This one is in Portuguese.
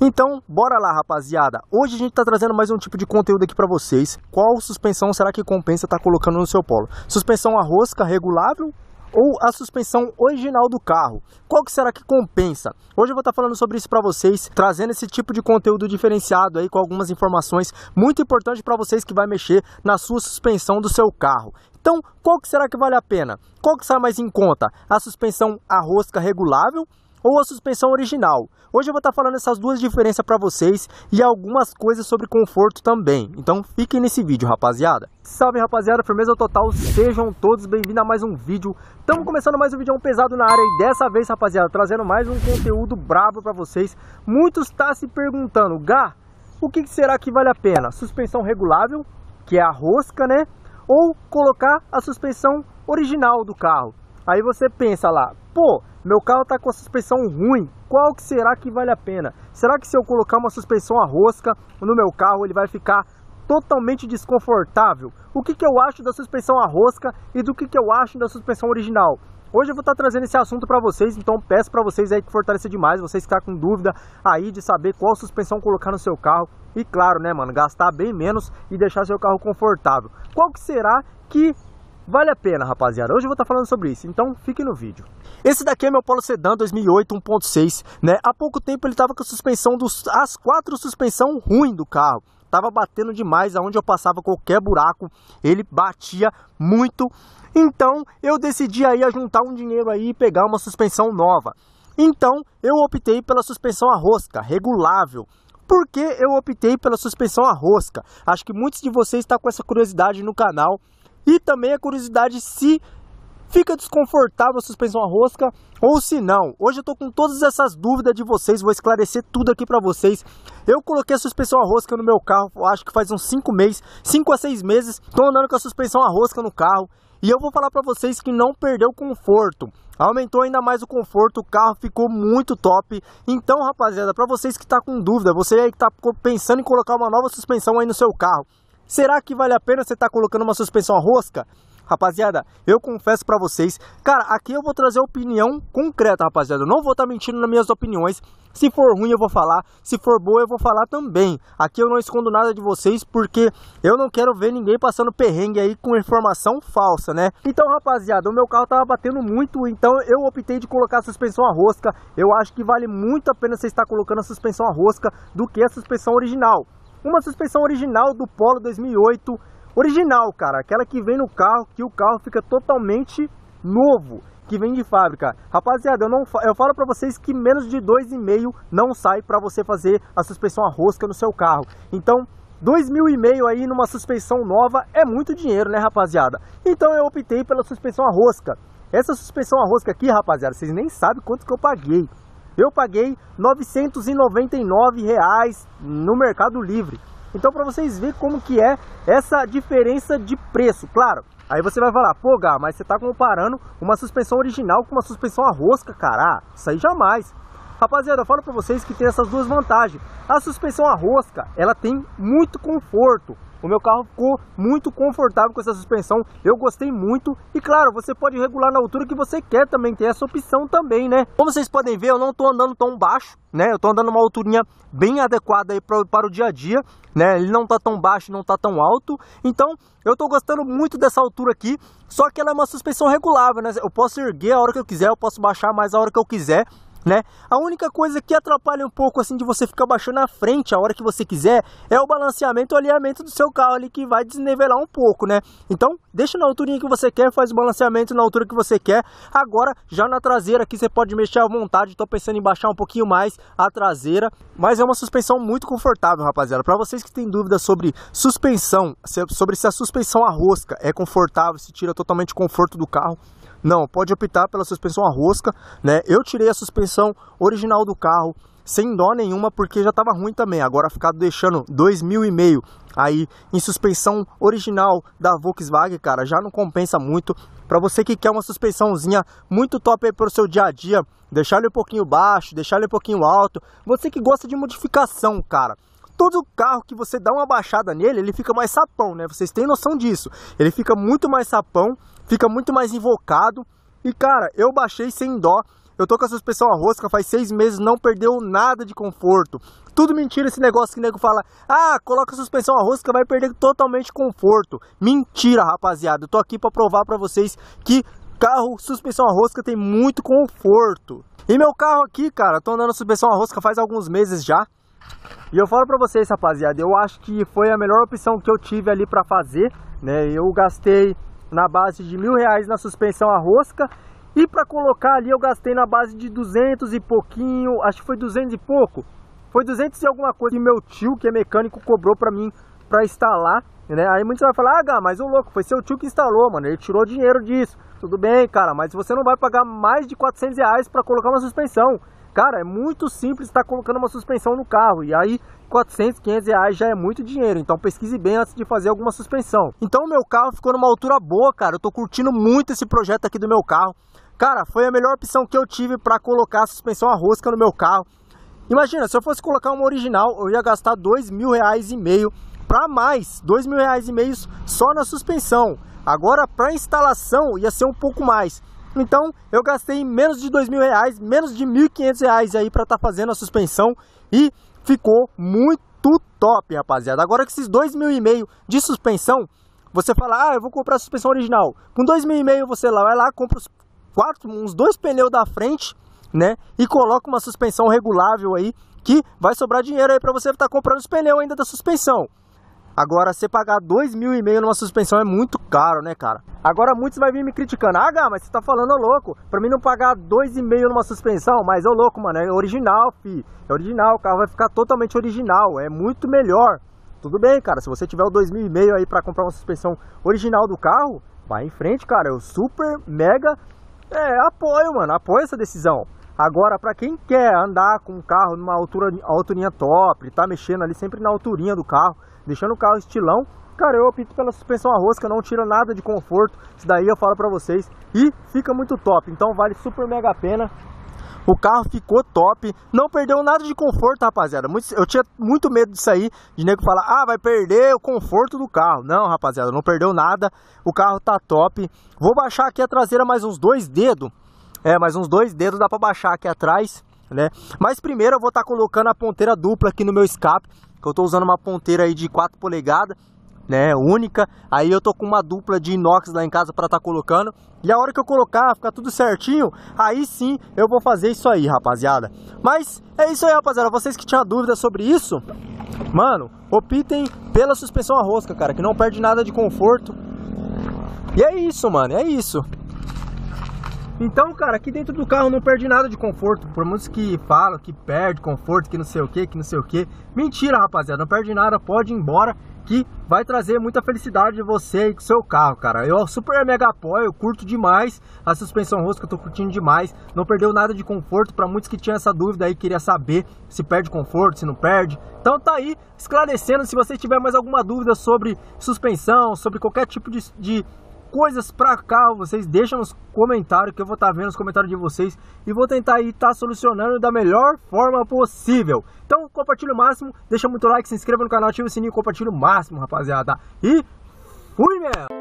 Então, bora lá, rapaziada. Hoje a gente está trazendo mais um tipo de conteúdo aqui para vocês. Qual suspensão será que compensa estar tá colocando no seu polo? Suspensão a rosca regulável ou a suspensão original do carro? Qual que será que compensa? Hoje eu vou estar tá falando sobre isso para vocês, trazendo esse tipo de conteúdo diferenciado aí com algumas informações muito importantes para vocês que vai mexer na sua suspensão do seu carro. Então, qual que será que vale a pena? Qual que sai mais em conta? A suspensão a rosca regulável ou a suspensão original. Hoje eu vou estar tá falando essas duas diferenças para vocês e algumas coisas sobre conforto também. Então fiquem nesse vídeo, rapaziada. Salve rapaziada, firmeza total, sejam todos bem-vindos a mais um vídeo Estamos começando mais um vídeo é pesado na área e dessa vez rapaziada, trazendo mais um conteúdo bravo para vocês Muitos tá se perguntando, Gá, o que será que vale a pena? Suspensão regulável, que é a rosca né, ou colocar a suspensão original do carro Aí você pensa lá, pô, meu carro está com a suspensão ruim, qual que será que vale a pena? Será que se eu colocar uma suspensão a rosca no meu carro, ele vai ficar totalmente desconfortável? O que, que eu acho da suspensão a rosca e do que, que eu acho da suspensão original? Hoje eu vou estar tá trazendo esse assunto para vocês, então peço para vocês aí que fortaleça demais, vocês que tá com dúvida aí de saber qual suspensão colocar no seu carro e claro, né, mano, gastar bem menos e deixar seu carro confortável. Qual que será que Vale a pena, rapaziada. Hoje eu vou estar tá falando sobre isso, então fique no vídeo. Esse daqui é meu Polo Sedan 2008 1.6, né? Há pouco tempo ele estava com a suspensão dos as quatro suspensão ruim do carro. Tava batendo demais, aonde eu passava qualquer buraco, ele batia muito. Então, eu decidi aí juntar um dinheiro aí e pegar uma suspensão nova. Então, eu optei pela suspensão a rosca, regulável, por que eu optei pela suspensão a rosca. Acho que muitos de vocês estão tá com essa curiosidade no canal e também a curiosidade se fica desconfortável a suspensão a rosca ou se não. Hoje eu tô com todas essas dúvidas de vocês, vou esclarecer tudo aqui para vocês. Eu coloquei a suspensão a rosca no meu carro, acho que faz uns 5 meses, 5 a 6 meses, tô andando com a suspensão a rosca no carro. E eu vou falar para vocês que não perdeu conforto. Aumentou ainda mais o conforto, o carro ficou muito top. Então, rapaziada, para vocês que tá com dúvida, você aí que tá pensando em colocar uma nova suspensão aí no seu carro, Será que vale a pena você estar tá colocando uma suspensão rosca? Rapaziada, eu confesso para vocês, cara, aqui eu vou trazer opinião concreta, rapaziada. Eu não vou estar tá mentindo nas minhas opiniões. Se for ruim eu vou falar, se for boa eu vou falar também. Aqui eu não escondo nada de vocês porque eu não quero ver ninguém passando perrengue aí com informação falsa, né? Então, rapaziada, o meu carro tava batendo muito, então eu optei de colocar a suspensão a rosca. Eu acho que vale muito a pena você estar colocando a suspensão a rosca do que a suspensão original uma suspensão original do Polo 2008, original, cara, aquela que vem no carro, que o carro fica totalmente novo, que vem de fábrica. Rapaziada, eu não eu falo para vocês que menos de 2,5 não sai para você fazer a suspensão a rosca no seu carro. Então, dois mil e meio aí numa suspensão nova é muito dinheiro, né, rapaziada? Então eu optei pela suspensão a rosca. Essa suspensão a rosca aqui, rapaziada, vocês nem sabem quanto que eu paguei. Eu paguei R$ 999 reais no Mercado Livre. Então para vocês verem como que é essa diferença de preço, claro. Aí você vai falar, pô Gá, mas você está comparando uma suspensão original com uma suspensão a rosca, cara. Ah, isso aí jamais. Rapaziada, eu falo para vocês que tem essas duas vantagens. A suspensão a rosca, ela tem muito conforto. O meu carro ficou muito confortável com essa suspensão, eu gostei muito. E claro, você pode regular na altura que você quer também, tem essa opção também, né? Como vocês podem ver, eu não estou andando tão baixo, né? Eu estou andando uma alturinha bem adequada aí pra, para o dia a dia, né? Ele não está tão baixo, não está tão alto. Então, eu estou gostando muito dessa altura aqui, só que ela é uma suspensão regulável, né? Eu posso erguer a hora que eu quiser, eu posso baixar mais a hora que eu quiser. Né? A única coisa que atrapalha um pouco assim de você ficar baixando na frente a hora que você quiser é o balanceamento, o alinhamento do seu carro ali que vai desnivelar um pouco, né? Então, deixa na altura que você quer, faz o balanceamento na altura que você quer. Agora, já na traseira aqui você pode mexer à vontade. Estou pensando em baixar um pouquinho mais a traseira, mas é uma suspensão muito confortável, rapaziada. Para vocês que têm dúvidas sobre suspensão, sobre se a suspensão a rosca é confortável, se tira totalmente o conforto do carro, não, pode optar pela suspensão a rosca, né? Eu tirei a suspensão original do carro sem dó nenhuma porque já estava ruim também. Agora ficar deixando dois mil e meio aí em suspensão original da Volkswagen, cara, já não compensa muito. Para você que quer uma suspensãozinha muito top aí o seu dia a dia, deixar ele um pouquinho baixo, deixar ele um pouquinho alto. Você que gosta de modificação, cara todo carro que você dá uma baixada nele, ele fica mais sapão, né? Vocês têm noção disso. Ele fica muito mais sapão, fica muito mais invocado. E cara, eu baixei sem dó. Eu tô com a suspensão a rosca faz seis meses, não perdeu nada de conforto. Tudo mentira esse negócio que o nego fala, ah, coloca a suspensão a rosca, vai perder totalmente conforto. Mentira, rapaziada. Eu tô aqui para provar para vocês que carro suspensão a rosca tem muito conforto. E meu carro aqui, cara, tô andando suspensão a rosca faz alguns meses já. E eu falo pra vocês, rapaziada, eu acho que foi a melhor opção que eu tive ali pra fazer, né? Eu gastei na base de mil reais na suspensão a rosca e pra colocar ali eu gastei na base de duzentos e pouquinho, acho que foi duzentos e pouco. Foi duzentos e alguma coisa que meu tio, que é mecânico, cobrou pra mim pra instalar, né? Aí muitos vão falar, ah, Gá, mas o louco, foi seu tio que instalou, mano, ele tirou dinheiro disso. Tudo bem, cara, mas você não vai pagar mais de quatrocentos reais pra colocar uma suspensão. Cara, é muito simples estar tá colocando uma suspensão no carro e aí 400, 500 reais já é muito dinheiro, então pesquise bem antes de fazer alguma suspensão. Então meu carro ficou numa altura boa, cara, eu tô curtindo muito esse projeto aqui do meu carro. Cara, foi a melhor opção que eu tive para colocar a suspensão a rosca no meu carro. Imagina, se eu fosse colocar uma original, eu ia gastar dois mil reais e meio para mais, dois mil reais e meio só na suspensão. Agora para instalação ia ser um pouco mais. Então eu gastei menos de dois mil reais, menos de mil quinhentos reais aí para estar tá fazendo a suspensão e ficou muito top, rapaziada. Agora que esses dois mil e meio de suspensão, você fala, ah, eu vou comprar a suspensão original. Com dois mil e meio você lá vai lá compra os quatro, uns dois pneus da frente, né? E coloca uma suspensão regulável aí que vai sobrar dinheiro aí para você estar tá comprando os pneus ainda da suspensão. Agora, você pagar dois mil e meio numa suspensão é muito caro, né, cara? Agora muitos vai vir me criticando. Ah, mas você tá falando, louco, pra mim não pagar dois e meio numa suspensão, mas é louco, mano, é original, fi. É original, o carro vai ficar totalmente original, é muito melhor. Tudo bem, cara, se você tiver o dois mil e meio aí pra comprar uma suspensão original do carro, vai em frente, cara. Eu super, mega, é, apoio, mano, apoio essa decisão. Agora, para quem quer andar com o carro numa altura, alturinha top, tá mexendo ali sempre na alturinha do carro, deixando o carro estilão. Cara, eu opto pela suspensão a rosca, não tira nada de conforto. Isso daí eu falo pra vocês. E fica muito top, então vale super mega pena. O carro ficou top, não perdeu nada de conforto, rapaziada. eu tinha muito medo disso aí, de nego falar, ah, vai perder o conforto do carro. Não, rapaziada, não perdeu nada, o carro tá top. Vou baixar aqui a traseira mais uns dois dedos, é, mais uns dois dedos dá pra baixar aqui atrás, né? Mas primeiro eu vou estar tá colocando a ponteira dupla aqui no meu escape, que eu tô usando uma ponteira aí de 4 polegadas, né, única. Aí eu tô com uma dupla de inox lá em casa para tá colocando. E a hora que eu colocar, ficar tudo certinho, aí sim eu vou fazer isso aí, rapaziada. Mas é isso aí, rapaziada. Vocês que tinham dúvida sobre isso, mano, optem pela suspensão a rosca, cara, que não perde nada de conforto. E é isso, mano, é isso. Então, cara, aqui dentro do carro não perde nada de conforto. Por muitos que falam que perde conforto, que não sei o que, que não sei o que. Mentira, rapaziada, não perde nada, pode ir embora que vai trazer muita felicidade de você e com seu carro, cara. Eu super mega apoio, curto demais a suspensão rosca, eu tô curtindo demais. Não perdeu nada de conforto para muitos que tinham essa dúvida aí, queria saber se perde conforto, se não perde. Então tá aí esclarecendo se você tiver mais alguma dúvida sobre suspensão, sobre qualquer tipo de, de coisas pra cá, vocês deixam nos comentários que eu vou estar tá vendo os comentários de vocês e vou tentar aí estar tá solucionando da melhor forma possível. Então compartilha o máximo, deixa muito like, se inscreva no canal, ativa o sininho, compartilha o máximo, rapaziada. E fui, meu!